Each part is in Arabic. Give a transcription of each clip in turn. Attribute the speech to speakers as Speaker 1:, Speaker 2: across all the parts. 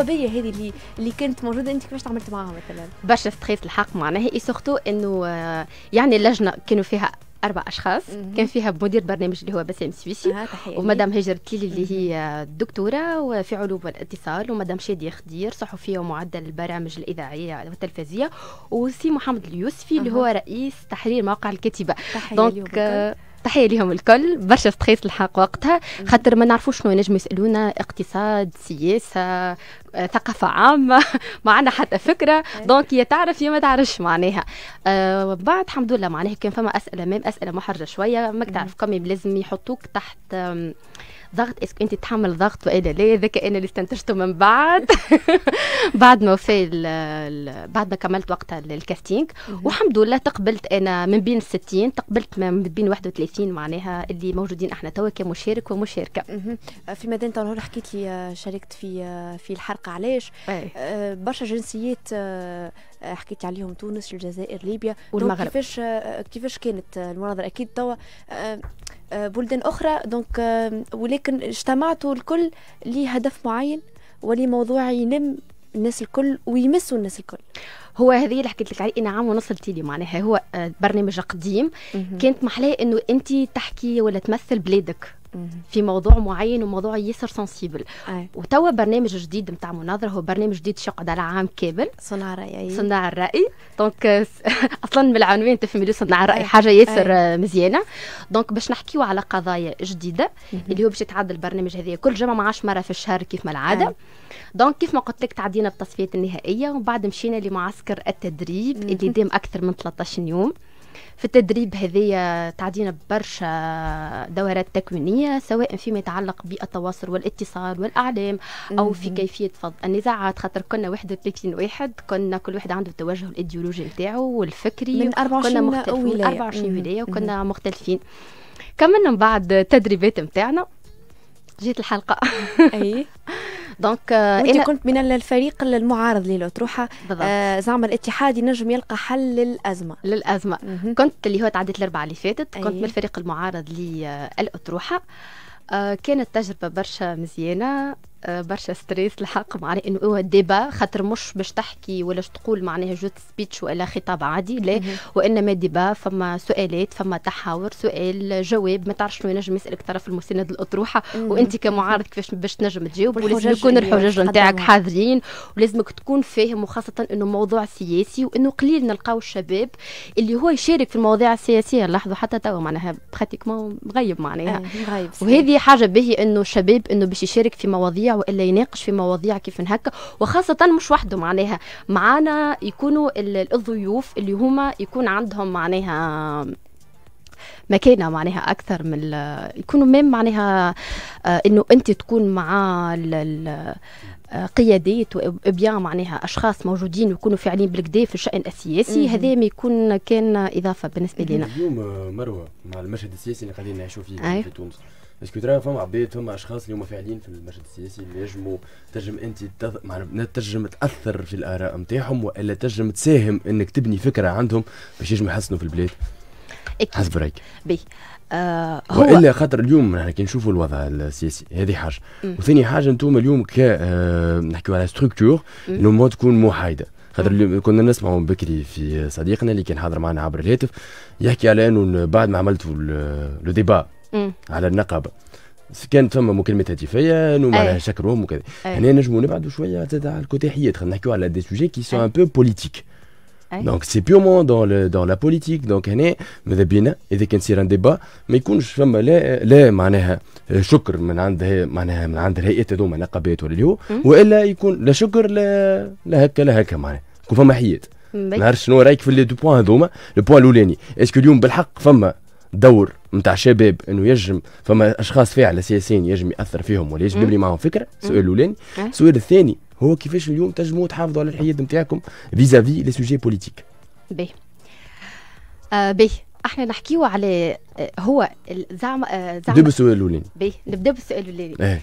Speaker 1: الضبابيه هذه اللي اللي كانت موجوده انت كيفاش تعاملت معاها مثلا
Speaker 2: برشا ستريس الحق معناها اي سورتو انه آه، يعني اللجنه كانوا فيها اربع اشخاص مم. كان فيها مدير برنامج اللي هو بسام سويسي آه ومدام هجرة تليلي اللي هي الدكتوره وفي علوم والاتصال ومدام شاديه خدير صحفيه ومعدل البرامج الاذاعيه والتلفزيه وسي محمد اليوسفي اللي هو رئيس تحرير موقع الكتيبه دونك تحيه لهم الكل برشا ستريس الحق وقتها خاطر ما نعرفوش شنو ينجموا يسالونا اقتصاد سياسه آه، ثقافة عامة ما عندنا حتى فكرة دونك أيوة. يا تعرف يا ما تعرفش معناها آه، بعد الحمد لله معناها كان فما أسئلة مام أسئلة محرجة شوية ماك تعرف كم لازم يحطوك تحت ضغط اسكو انت تحمل ضغط والا لا ذاك انا اللي استنتجته من بعد بعد ما في بعد ما كملت وقتها الكاستينج والحمد لله تقبلت انا من بين 60 تقبلت من بين 31 معناها اللي موجودين احنا توا كمشارك ومشاركه
Speaker 1: في مدينه تنهور حكيت لي شاركت في في الحرقه علاش آه، برشا جنسيات آه، آه، حكيت عليهم تونس الجزائر ليبيا والمغرب كيفاش آه، كيفاش كانت المناظره اكيد توا آه، بلدان اخرى دونك ولكن اجتمعتوا الكل لهدف معين ولموضوع يلم
Speaker 2: الناس الكل ويمسوا الناس الكل هو هذه اللي حكيت لك عليه انا عام ونص لتيلي معناها هو برنامج قديم كانت محلاه انه انت تحكي ولا تمثل بلادك في موضوع معين وموضوع ياسر سنسيبل وتوا برنامج جديد نتاع مناظره هو برنامج جديد شقد على عام كامل صنع راي صنع الراي دونك euh, اصلا من العنوان تفهمي صنع الراي حاجه ياسر مزيانه دونك باش نحكيو على قضايا جديده اللي هو باش يتعدى البرنامج هذا كل جمعه ما عادش مره في الشهر كيف ما العاده دونك كيف ما قلت لك تعدينا بالتصفيات النهائيه ومن بعد مشينا لمعسكر التدريب اللي دام اكثر من 13 يوم في التدريب هذية تعدينا برشا دورات تكوينيه سواء فيما يتعلق بالتواصل والاتصال والاعلام او في كيفيه فض النزاعات خاطر كنا 31 واحد كنا كل واحد عنده التوجه الايديولوجي نتاعو والفكري من 24 كنا مختلفين ولاية. 24 ولايه وكنا مختلفين كملنا من بعد التدريبات نتاعنا جيت الحلقه اي دونك euh, انت كنت من
Speaker 1: الفريق المعارض للأطروحة آه زعما الاتحاد ينجم يلقى حل للأزمة
Speaker 2: للأزمة مم. كنت اللي هو تعديت الأربعة اللي فاتت كنت من الفريق المعارض للأطروحة آه،, آه كانت تجربة برشا مزيانة آه، برشا ستريس الحق معناها انه هو ديبا خاطر مش باش تحكي ولا تقول معناها جوست سبيتش ولا خطاب عادي لا وانما ديبا فما سؤالات فما تحاور سؤال جواب ما تعرفش شنو ينجم يسالك طرف المسند الاطروحه وانت كمعارض كيفاش باش تنجم تجاوب ولازم يكون الحجج نتاعك حاضرين ولازمك تكون فاهم وخاصه انه موضوع سياسي وانه قليل نلقاو الشباب اللي هو يشارك في المواضيع السياسيه لاحظوا حتى توا معناها براتيكمون مغيب معناها إيه، وهذه حاجه باهيه انه الشباب انه باش يشارك في مواضيع والا يناقش في مواضيع كيف هكا وخاصه مش وحده معناها معانا يكونوا الضيوف اللي هما يكون عندهم معناها مكانة معناها أكثر من يكونوا ميم معناها آه، إنه أنت تكون مع قيادات وبيان معناها اشخاص موجودين ويكونوا فاعلين بالكدا في الشان السياسي هذا ما يكون كان اضافه بالنسبه لنا
Speaker 3: اليوم مروه مع المشهد السياسي اللي قاعدين نعيشوا فيه في تونس باسكو ترى فما عباد فما اشخاص اللي هما فاعلين في المشهد السياسي اللي ينجموا تنجم انت تض... معناها تنجم تاثر في الاراء نتاعهم والا تنجم تساهم انك تبني فكره عندهم باش ينجموا يحسنوا في البلاد أكيد. حسب رايك
Speaker 1: بي آه هو والا
Speaker 3: خاطر اليوم نحن كي نشوفوا الوضع السياسي هذه حاجه وثاني حاجه انتم اليوم ك آه نحكيو على ستركتور انه تكون محايده خاطر كنا نسمعوا بكري في صديقنا اللي كان حاضر معنا عبر الهاتف يحكي على انه بعد ما عملتوا لو ديبا على النقابه كان فما مكالمات هاتفيه ومعناها شكرهم وكذا هنا نجموا نبعدوا شويه زاد على الكوتيحيات خلينا نحكيو على دي سوجي كي سو ان بو بوليتيك دونك سي بيومون دون دون لا بوليتيك دونك هنا ماذا بينا اذا كان سير ان ديبا ما يكونش فما لا لا معناها شكر من عند معناها من عند الهيئات هذوما نقابات ولا اللي هو والا يكون لا شكر لا لا هكا لا هكا معناها يكون فما حياه ما نعرفش شنو رايك في لي دو بوان هذوما لو بوان الاولاني اسكو اليوم بالحق فما دور نتاع شباب انه يجم فما اشخاص فعلا سياسيين يجم ياثر فيهم ولا يجم يبني معاهم فكره السؤال الاولاني السؤال الثاني هو كيفاش اليوم تنجموا تحافظوا على الحياد نتاعكم فيزافي لي سوجي بوليتيك
Speaker 2: باهي آه باهي احنا نحكيو على آه، هو زعما آه، زعما نبدا بالسؤال الاولاني باهي نبدا بالسؤال الاولاني إيه.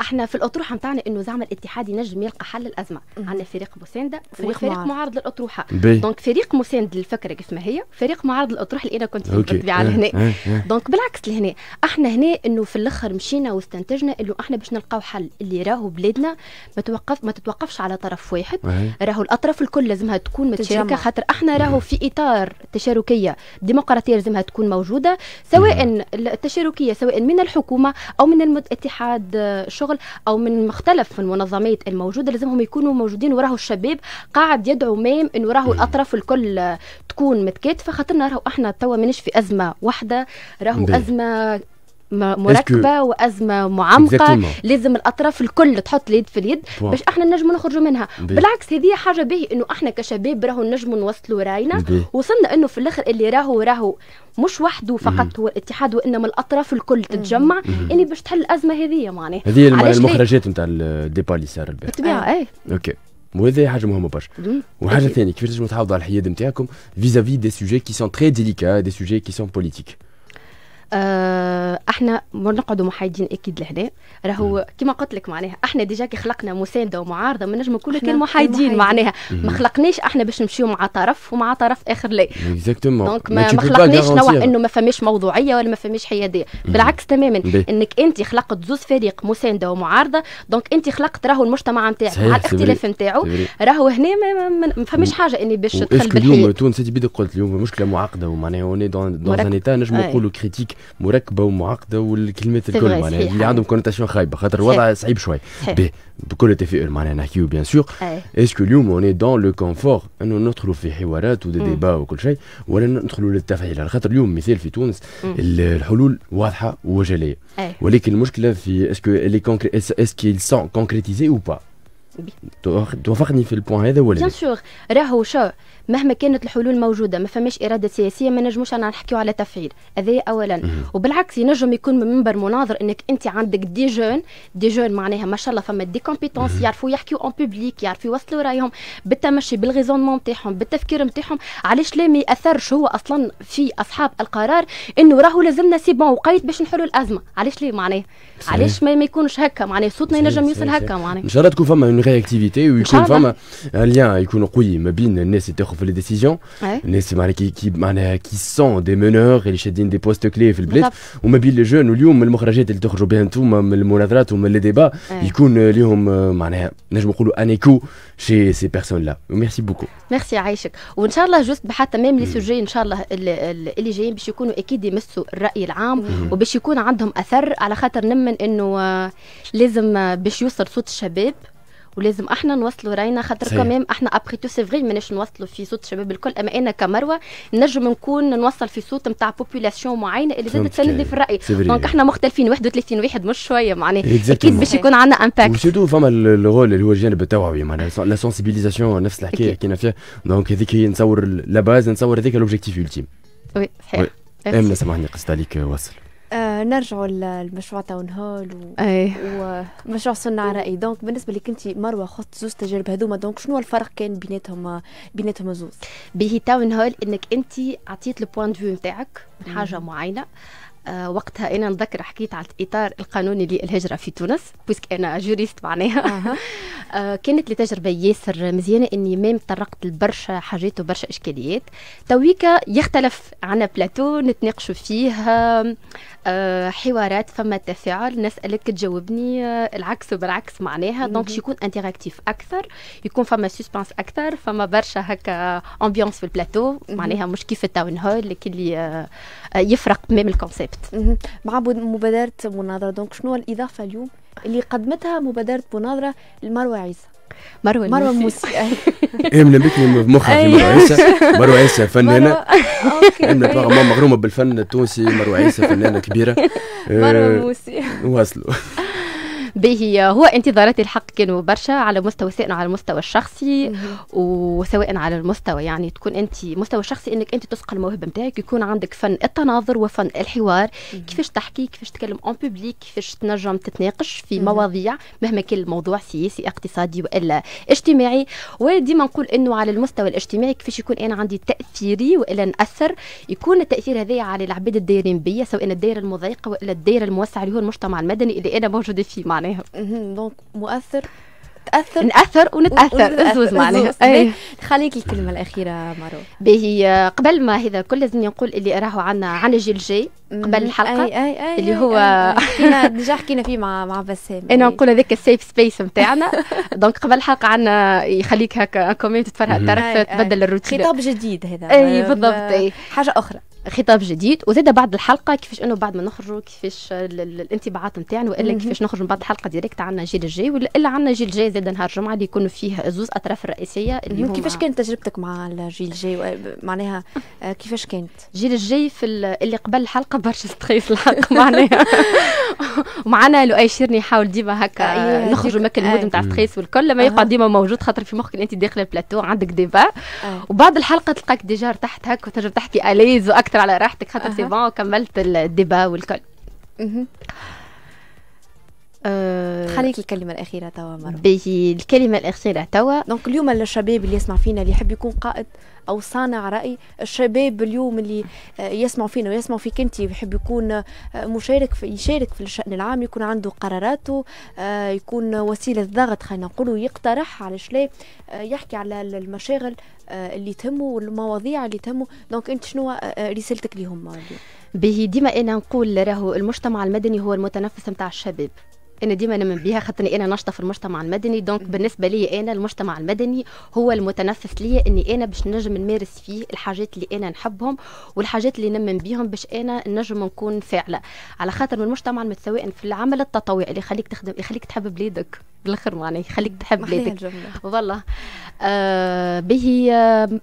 Speaker 2: احنا في الاطروحه نتاعنا انه زعما الاتحاد ينجم يلقى حل الازمه عندنا فريق مسانده وفريق فريق معارض للاطروحه دونك فريق مساند للفكره كيف ما هي فريق معارض للاطروحه اللي انا كنت بالطبيعه على إيه، هنا دونك إيه، إيه. بالعكس لهنا احنا هنا انه في الاخر مشينا واستنتجنا انه احنا باش نلقاو حل اللي راهو بلادنا ما توقف ما تتوقفش على طرف واحد راهو الاطراف الكل لازمها تكون متشاركه خاطر احنا راهو في اطار تشاركيه ديمقراطيه لازمها تكون موجوده سواء التشاركيه سواء من الحكومه او من الاتحاد الشغل او من مختلف المنظمات الموجوده لازمهم يكونوا موجودين وراه الشباب قاعد يدعو مام انه راهو الاطراف الكل تكون متكاتفه خاطرنا راهو احنا توا مانيش في ازمه واحده راهو ازمه مركبه وازمه معمقه لازم الاطراف الكل تحط اليد في اليد باش احنا نجم نخرجوا منها بالعكس هذه حاجه باهي انه احنا كشباب راهو نجم نوصلوا راينا وصلنا انه في الاخر اللي راهو راهو مش وحده mhm. فقط هو الاتحاد وانما الاطراف الكل mhm. تتجمع اني mhm. يعني باش تحل الازمه هذه معناها هذه المخرجات
Speaker 3: نتاع الديبا اللي صار بالطبيعه اي اوكي وهذا حاجه مهمه برشا وحاجه ثانيه كيفاش تنجموا تحافظوا على الحياد نتاعكم فيزافي دي سوجي كي سون تري ديليكا دي سوجي كي سون بوليتيك
Speaker 2: آه، احنا نقعدوا محايدين اكيد لهنا راهو كما قلت لك معناها احنا ديجا كي خلقنا مسانده ومعارضه ما نجم نكونوا كان محايدين معناها ما خلقناش احنا باش نمشيو مع طرف ومع طرف اخر لا
Speaker 3: اكزاكتومون دونك ما, ما خلقناش نوع انه
Speaker 2: ما فماش موضوعيه ولا ما فماش حياديه بالعكس تماما انك انت خلقت زوز فريق مسانده ومعارضه دونك انت خلقت راهو المجتمع نتاعك مع الاختلاف نتاعو راهو هنا ما فماش حاجه اني باش تدخل بالحياه اليوم
Speaker 3: تونس انت قلت اليوم مشكله معقده ومعناها اوني دون ان ايتا نجم نقولوا كريتيك مركبه ومعقده والكلمات الكل معناها اللي عندهم كونوتاسيون خايبه خاطر الوضع صعيب شوي بكل تفاؤل معناها نحكيو بيان سور اسكو اليوم اوني دون لو كونفور انه ندخلوا في حوارات ودي ديبا وكل شيء ولا ندخلوا للتفعيل على خاطر اليوم مثال في تونس الحلول واضحه وجليه ولكن المشكله في اسكو لي اسكو سون كونكريتيزي او با توافقني في البوان هذا ولا بيان
Speaker 2: سور راهو شو مهما كانت الحلول موجوده ما فماش اراده سياسيه ما نجموش انا نحكيو على تفعيل هذا اولا وبالعكس ينجم يكون من منبر مناظر انك انت عندك دي جون دي جون معناها ما شاء الله فما دي كومبيتونس يعرفوا يحكيو اون بوبليك يعرفوا يوصلوا رايهم بالتمشي بالغيزونمون نتاعهم بالتفكير نتاعهم علاش لا ما ياثرش هو اصلا في اصحاب القرار انه راهو لازمنا سي بون وقيت باش نحلوا الازمه علاش ليه معناها علاش ما, ما يكونش هكا معناها صوتنا ينجم يوصل هكا معناها ان شاء الله
Speaker 3: تكون فما اون رياكتيفيتي ويكون فما ان ليان يكون قوي ما بين الناس اللي تاخذ في لي ديسيجن الناس معناها كي كي معناها كي سون دي منور اللي شادين دي بوست كلي في البلاد وما بين لي جون واليوم من المخرجات اللي تخرجوا بها انتم من المناظرات ومن لي ديبا يكون لهم معناها نجم نقولوا انيكو شي سي بيرسون لا ميرسي بوكو
Speaker 2: ميرسي عايشك وان شاء الله جوست حتى ميم لي سوجي ان شاء الله اللي جايين باش يكونوا اكيد يمسوا الراي العام وباش يكون عندهم اثر على خاطر نمن انه لازم باش يوصل صوت الشباب ولازم احنا نوصلوا راينا خاطر كمان احنا ابخي تو سي فري ماناش نوصلوا في صوت الشباب الكل اما انا كمروه نجم نكون نوصل في صوت نتاع بوبولاسيون معينه اللي زادت تساندني في الراي دونك احنا مختلفين 31 واحد مش شويه معناها اكيد باش يكون
Speaker 3: عندنا امباكت وسيرتو فما الرول اللي هو الجانب التوعوي معناها لا سونسيبيليزاسيون نفس الحكايه حكينا فيها دونك هذيك نصور لا باز نصور هذيك لوبجيكتيف التيم وي صحيح امنا سامحني قصت عليك واصل
Speaker 1: نرجعوا لمشروع تاون هول و... إيه. ومشروع صناع رأي دونك بالنسبة لك أنت مروة خضت زوز تجارب
Speaker 2: هذوما دونك شنو الفرق كان بيناتهم بيناتهم الزوز؟ به تاون هول أنك أنت عطيت البوان دو نتاعك من حاجة معينة آه وقتها انا نذكر حكيت على الاطار القانوني للهجره في تونس بويسك انا جوريست معناها آه كانت لي تجربه ياسر مزيانه اني مام تطرقت لبرشا حاجات وبرشا اشكاليات تويكا يختلف عن بلاتو نتناقشوا فيه آه، حوارات فما تفاعل نسالك تجاوبني آه، العكس بالعكس معناها دونك يكون انتراكتيف اكثر يكون فما سسبانس اكثر فما برشا هكا امبيونس في البلاتو معناها مش كيف التاون هول اللي آه، يفرق ميم الكونسيبت مع مبادره مناظره
Speaker 1: دونك شنو الاضافه اليوم اللي قدمتها مبادره مناظره المروه عيسى مروه مروه الموسيقى
Speaker 3: ايه من بك مخها في مروه أيوه. عيسى مروه عيسى فنانه آه،
Speaker 2: اوكي عندنا مغرومه
Speaker 3: بالفن التونسي مروه عيسى فنانه كبيره
Speaker 2: مروه آه، موسيقى
Speaker 3: وصلوا
Speaker 2: به هو انتظارات الحق كانوا برشا على مستوى سواء على المستوى الشخصي وسواء على المستوى يعني تكون انت مستوى شخصي انك انت تسقى الموهبه نتاعك يكون عندك فن التناظر وفن الحوار كيفاش تحكي كيفاش تتكلم اون بوبليك كيفاش تنجم تتناقش في مواضيع مهما كان الموضوع سياسي اقتصادي والا اجتماعي وديما نقول انه على المستوى الاجتماعي كيفاش يكون انا عندي تاثيري والا ناثر يكون التاثير هذايا على العباد الدايرين بيا سواء الدائره المضيقه والا الدائره الموسعه اللي هو المجتمع المدني اللي انا موجوده فيه معناها معناها دونك مؤثر تاثر ناثر ونتاثر نزوز معناها
Speaker 1: خليك الكلمه الاخيره مارو
Speaker 2: باهي قبل ما هذا كل لازم نقول اللي راهو عنا عن الجيل الجاي قبل الحلقه أي أي أي اللي هو حكينا
Speaker 1: ديجا حكينا فيه مع مع بسام
Speaker 2: انا نقول هذاك السيف سبيس نتاعنا دونك قبل الحلقه عندنا يخليك هكا كومنت تتفرها الطرف تبدل الروتين خطاب جديد هذا اي بالضبط حاجه اخرى خطاب جديد وزاد بعد الحلقه كيفاش انه بعد ما نخرجوا كيفاش الانطباعات نتاعنا والا كيفاش نخرجوا من بعد الحلقه ديريكت عندنا الجيل الجاي والا عندنا الجيل الجاي زاد نهار الجمعه اللي يكونوا فيه زوز اطراف الرئيسيه اللي هم كيفاش
Speaker 1: كانت تجربتك مع الجيل الجاي معناها آه، كيفاش
Speaker 2: كانت الجيل الجاي في اللي قبل الحلقه برشا ستريس الحق معناها ومعنا لؤي شيرني يحاول ديما هكا أيوة، نخرجوا من المود نتاع ستريس والكل ما يقعد ديما موجود خاطر في مخك انت داخله البلاتو عندك ديبا أه. وبعد الحلقه تلقاك ديجا ارتحت هكا وتنجم تحكي اليز واكثر على راحتك خاطر سي بون كملت الديبا والكل أه. خليك
Speaker 1: الكلمة الأخيرة توا
Speaker 2: مرة الكلمة الأخيرة
Speaker 1: توا دونك اليوم الشباب اللي يسمع فينا اللي يحب يكون قائد او صانع راي الشباب اليوم اللي آه، يسمعوا فينا ويسمعوا فيك انت يحب يكون آه، مشارك في يشارك في الشان العام يكون عنده قراراته آه، يكون وسيله ضغط خلينا نقولوا يقترح على شلي يحكي على المشاغل اللي تهمه والمواضيع اللي تهمه دونك انت
Speaker 2: شنو رسالتك لهم به ديما انا نقول راهو المجتمع المدني هو المتنفس نتاع الشباب انا ديما نؤمن بها خاطر انا نشطه في المجتمع المدني دونك بالنسبه لي انا المجتمع المدني هو المتنفس ليا اني انا باش نجم نمارس فيه الحاجات اللي انا نحبهم والحاجات اللي نؤمن بهم باش انا نجم نكون فاعله على خاطر من المجتمع المتساوي في العمل التطوعي اللي يخليك تخدم يخليك تحب بلادك بالاخر معناه يخليك تحب بلادك والله آه به آه،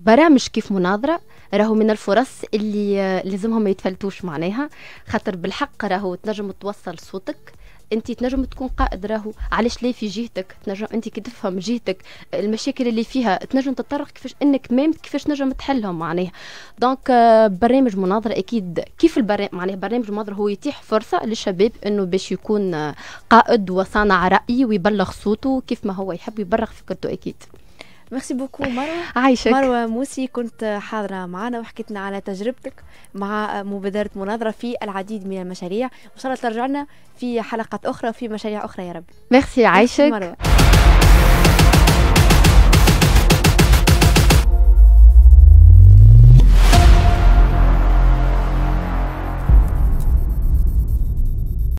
Speaker 2: برامج كيف مناظره راهو من الفرص اللي آه، لازمهم ما يتفلتوش معناها خاطر بالحق راهو تنجم توصل صوتك انت تنجم تكون قائد راهو علاش لا في جهتك تنجم انت كي تفهم جهتك المشاكل اللي فيها تنجم تطرق كيفاش انك ميم كيفاش تنجم تحلهم معناها دونك آه، برنامج مناظره اكيد كيف البرنامج معناها برنامج مناظره هو يتيح فرصه للشباب انه باش يكون آه، قائد وصانع راي ويبلغ صوته كيف ما هو يحب يبلغ فكرته اكيد
Speaker 1: ميرسي بوكو مروه عايشك مروه موسي كنت حاضره معنا وحكيتنا على تجربتك مع مبادره مناظره في العديد من المشاريع وان شاء الله ترجعنا في حلقات اخرى وفي مشاريع اخرى يا رب ميرسي عايشك مروة.